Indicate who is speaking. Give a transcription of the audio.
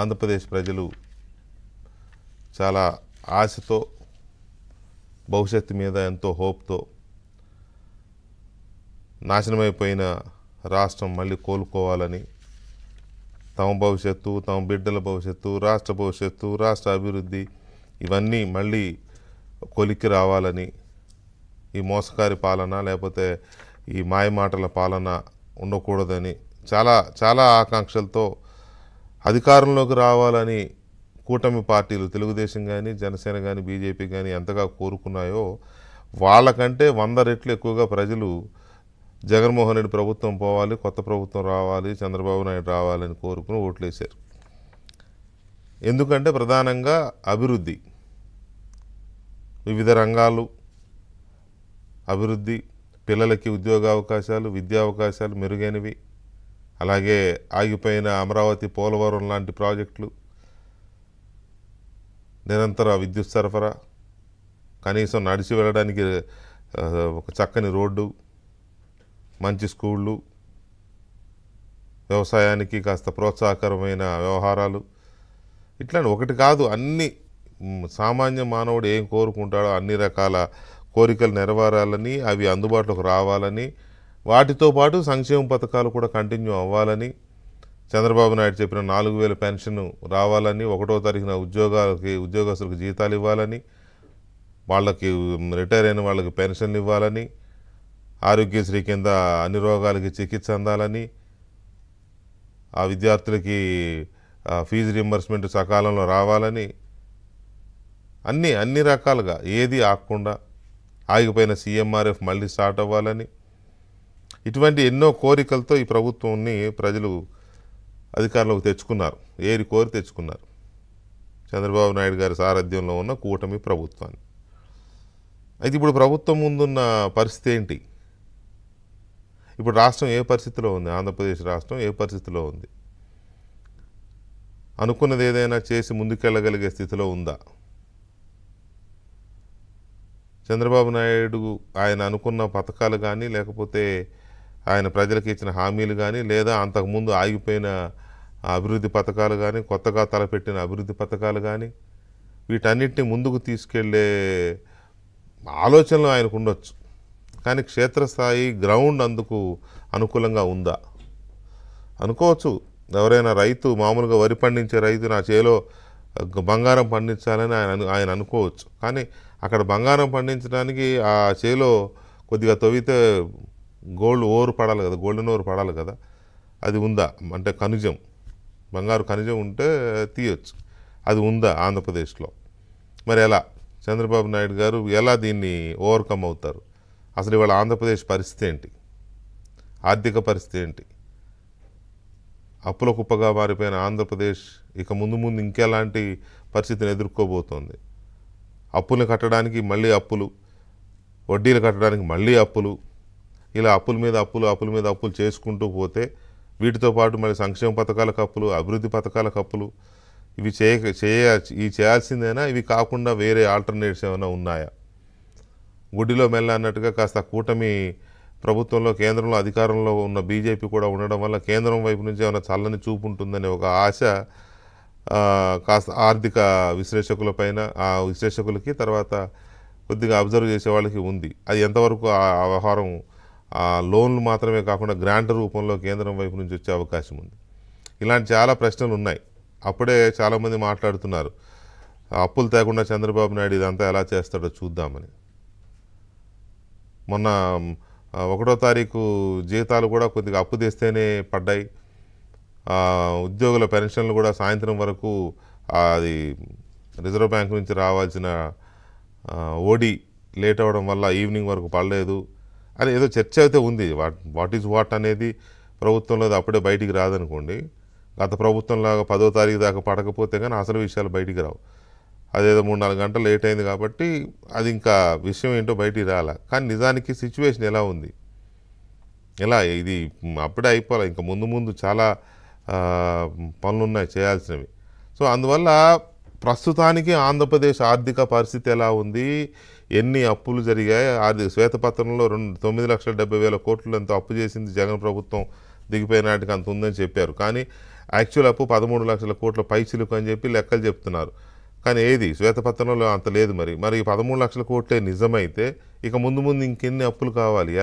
Speaker 1: ఆంధ్రప్రదేశ్ ప్రజలు చాలా ఆశతో భవిష్యత్తు మీద ఎంతో హోప్తో నాశనమైపోయిన రాష్ట్రం మళ్ళీ కోలుకోవాలని తమ భవిష్యత్తు తమ బిడ్డల భవిష్యత్తు రాష్ట్ర భవిష్యత్తు రాష్ట్ర అభివృద్ధి ఇవన్నీ మళ్ళీ కొలిక్కి రావాలని ఈ మోసకారి పాలన లేకపోతే ఈ మాయమాటల పాలన ఉండకూడదని చాలా చాలా ఆకాంక్షలతో అధికారంలోకి రావాలని కూటమి పార్టీలు తెలుగుదేశం కానీ జనసేన కానీ బీజేపీ కానీ ఎంతగా కోరుకున్నాయో వాళ్ళకంటే వంద రెట్లు ఎక్కువగా ప్రజలు జగన్మోహన్ రెడ్డి ప్రభుత్వం పోవాలి కొత్త ప్రభుత్వం రావాలి చంద్రబాబు నాయుడు రావాలని కోరుకుని ఓట్లేశారు ఎందుకంటే ప్రధానంగా అభివృద్ధి వివిధ రంగాలు అభివృద్ధి పిల్లలకి ఉద్యోగ అవకాశాలు విద్యా అవకాశాలు మెరుగైనవి అలాగే ఆగిపోయిన అమరావతి పోలవరం లాంటి ప్రాజెక్టులు నిరంతర విద్యుత్ సరఫరా కనీసం నడిచి వెళ్ళడానికి ఒక చక్కని రోడ్డు మంచి స్కూళ్ళు వ్యవసాయానికి కాస్త ప్రోత్సాహకరమైన వ్యవహారాలు ఇట్లాంటి ఒకటి కాదు అన్ని సామాన్య మానవుడు ఏం కోరుకుంటాడో అన్ని రకాల కోరికలు నెరవేరాలని అవి అందుబాటులోకి రావాలని వాటితో పాటు సంక్షేమ పథకాలు కూడా కంటిన్యూ అవ్వాలని చంద్రబాబు నాయుడు చెప్పిన నాలుగు వేల పెన్షన్ రావాలని ఒకటో తారీఖున ఉద్యోగాలకి ఉద్యోగస్తులకు జీతాలు ఇవ్వాలని వాళ్ళకి రిటైర్ అయిన వాళ్ళకి పెన్షన్లు ఇవ్వాలని ఆరోగ్యశ్రీ కింద అన్ని రోగాలకి చికిత్స అందాలని ఆ విద్యార్థులకి ఫీజు రియంబర్స్మెంట్ సకాలంలో రావాలని అన్నీ అన్ని రకాలుగా ఏది ఆగకుండా ఆగిపోయిన సీఎంఆర్ఎఫ్ మళ్ళీ స్టార్ట్ అవ్వాలని ఇటువంటి ఎన్నో కోరికలతో ఈ ప్రభుత్వాన్ని ప్రజలు అధికారంలోకి తెచ్చుకున్నారు ఏరి కోరి తెచ్చుకున్నారు చంద్రబాబు నాయుడు గారి సారథ్యంలో ఉన్న కూటమి ప్రభుత్వాన్ని అయితే ఇప్పుడు ప్రభుత్వం ముందున్న పరిస్థితి ఏంటి ఇప్పుడు రాష్ట్రం ఏ పరిస్థితిలో ఉంది ఆంధ్రప్రదేశ్ రాష్ట్రం ఏ పరిస్థితిలో ఉంది అనుకున్నది ఏదైనా చేసి ముందుకెళ్ళగలిగే స్థితిలో ఉందా చంద్రబాబు నాయుడు ఆయన అనుకున్న పథకాలు కానీ లేకపోతే ఆయన ప్రజలకు ఇచ్చిన హామీలు కానీ లేదా అంతకుముందు ఆగిపోయిన అభివృద్ధి పథకాలు కానీ కొత్తగా తలపెట్టిన అభివృద్ధి పథకాలు కానీ వీటన్నిటిని ముందుకు తీసుకెళ్లే ఆలోచనలు ఆయనకు ఉండొచ్చు కానీ క్షేత్రస్థాయి గ్రౌండ్ అందుకు అనుకూలంగా ఉందా అనుకోవచ్చు ఎవరైనా రైతు మామూలుగా వరి పండించే రైతు నా చేలో బంగారం పండించాలని ఆయన ఆయన అనుకోవచ్చు కానీ అక్కడ బంగారం పండించడానికి ఆ చేలో కొద్దిగా తవ్వితే గోల్డ్ ఓరు పడాలి కదా గోల్డెన్ ఓరు పడాలి కదా అది ఉందా అంటే ఖనిజం బంగారు ఖనిజం ఉంటే తీయచ్చు అది ఉందా ఆంధ్రప్రదేశ్లో మరి ఎలా చంద్రబాబు నాయుడు గారు ఎలా దీన్ని ఓవర్కమ్ అవుతారు అసలు ఇవాళ ఆంధ్రప్రదేశ్ పరిస్థితి ఏంటి ఆర్థిక పరిస్థితి ఏంటి అప్పుల కుప్పగా మారిపోయిన ఆంధ్రప్రదేశ్ ఇక ముందు ముందు ఇంకెలాంటి పరిస్థితిని ఎదుర్కోబోతోంది అప్పులు కట్టడానికి మళ్ళీ అప్పులు వడ్డీలు కట్టడానికి మళ్ళీ అప్పులు ఇలా అప్పుల మీద అప్పులు అప్పుల మీద అప్పులు చేసుకుంటూ పోతే వీటితో పాటు మరి సంక్షేమ పథకాలకు అప్పులు అభివృద్ధి పథకాలకు అప్పులు ఇవి చేయ చేయ ఇవి చేయాల్సిందేనా ఇవి కాకుండా వేరే ఆల్టర్నేటివ్స్ ఏమైనా ఉన్నాయా గుడిలో మెల్ల అన్నట్టుగా కాస్త కూటమి ప్రభుత్వంలో కేంద్రంలో అధికారంలో ఉన్న బీజేపీ కూడా ఉండడం వల్ల కేంద్రం వైపు నుంచి ఏమైనా చల్లని చూపు ఉంటుందని ఒక ఆశ కాస్త ఆర్థిక విశ్లేషకుల పైన ఆ విశ్లేషకులకి తర్వాత కొద్దిగా అబ్జర్వ్ చేసే వాళ్ళకి ఉంది అది ఎంతవరకు ఆ వ్యవహారం ఆ లోన్లు మాత్రమే కాకుండా గ్రాంట్ రూపంలో కేంద్రం వైపు నుంచి వచ్చే అవకాశం ఉంది ఇలాంటి చాలా ప్రశ్నలు ఉన్నాయి అప్పుడే చాలామంది మాట్లాడుతున్నారు అప్పులు తేకుండా చంద్రబాబు నాయుడు ఇదంతా ఎలా చేస్తాడో చూద్దామని మొన్న ఒకటో తారీఖు జీతాలు కూడా కొద్దిగా అప్పు తెస్తేనే పడ్డాయి ఉద్యోగుల పెన్షన్లు కూడా సాయంత్రం వరకు అది రిజర్వ్ బ్యాంక్ నుంచి రావాల్సిన ఓడి లేట్ అవ్వడం వల్ల ఈవినింగ్ వరకు పడలేదు అని ఏదో చర్చ అయితే ఉంది వాట్ వాట్ ఈజ్ వాట్ అనేది ప్రభుత్వంలో అప్పుడే బయటికి రాదనుకోండి గత ప్రభుత్వంలాగా పదో తారీఖు దాకా పడకపోతే కానీ అసలు విషయాలు బయటికి రావు అదేదో మూడు నాలుగు గంటలు లేట్ అయింది కాబట్టి అది ఇంకా విషయం ఏంటో బయటికి రాలా కానీ నిజానికి సిచ్యువేషన్ ఎలా ఉంది ఎలా ఇది అప్పుడే అయిపోవాలి ఇంకా ముందు ముందు చాలా పనులు ఉన్నాయి చేయాల్సినవి సో అందువల్ల ప్రస్తుతానికి ఆంధ్రప్రదేశ్ ఆర్థిక పరిస్థితి ఎలా ఉంది ఎన్ని అప్పులు జరిగాయి ఆర్థిక శ్వేతపత్రంలో రెండు తొమ్మిది లక్షల డెబ్బై వేల కోట్లు ఎంతో అప్పు చేసింది జగన్ ప్రభుత్వం దిగిపోయినాటికి అంత ఉందని చెప్పారు కానీ యాక్చువల్ అప్పు పదమూడు లక్షల కోట్ల పైచిలుకు అని చెప్పి లెక్కలు చెప్తున్నారు కానీ ఏది శ్వేతపత్రంలో అంత లేదు మరి మరి పదమూడు లక్షల కోట్లే నిజమైతే ఇక ముందు ముందు ఇంకెన్ని అప్పులు కావాలి